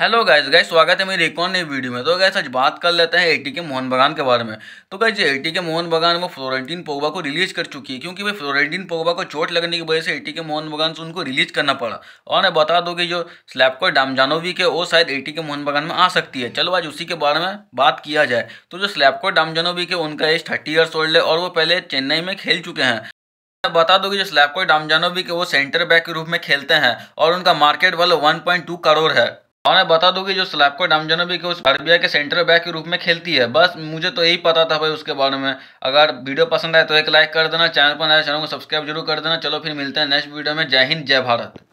hello guys guys स्वागत है मेरी एक और नई वीडियो में तो गाइस आज बात कर लेते हैं एटी के मोहन बगान के बारे में तो गाइस एटी के मोहन बगान वो फ्लोरेंटीन पोगबा को रिलीज कर चुकी है क्योंकि भाई फ्लोरेंटीन पोगबा को चोट लगने की वजह से एटी के मोहन बगान से उनको रिलीज करना पड़ा और मैं बता दो कि जो स्लैपको डामजानोवी के वो शायद ए के मोहन बगान में आ सकती है चलो आज उसी के बारे में बात किया जाए तो जो स्लैपको डामजानोवी के उनका एज थर्टी ईयर्स ओल्ड है और वो पहले चेन्नई में खेल चुके हैं बता दो कि जो स्लैपको डामजानोवी के वो सेंटर बैक के रूप में खेलते हैं और उनका मार्केट वाला 1.2 करोड़ है और मैं बता दूं कि जो स्लैपको डामजनोविक उस अरबिया के सेंटर बैक के रूप में खेलती है बस मुझे तो यही पता था भाई उसके बारे में अगर वीडियो पसंद आए तो एक लाइक कर देना चैनल पर नया चैनल को सब्सक्राइब जरूर कर देना चलो फिर मिलते हैं नेक्स्ट वीडियो में जय हिंद जय भारत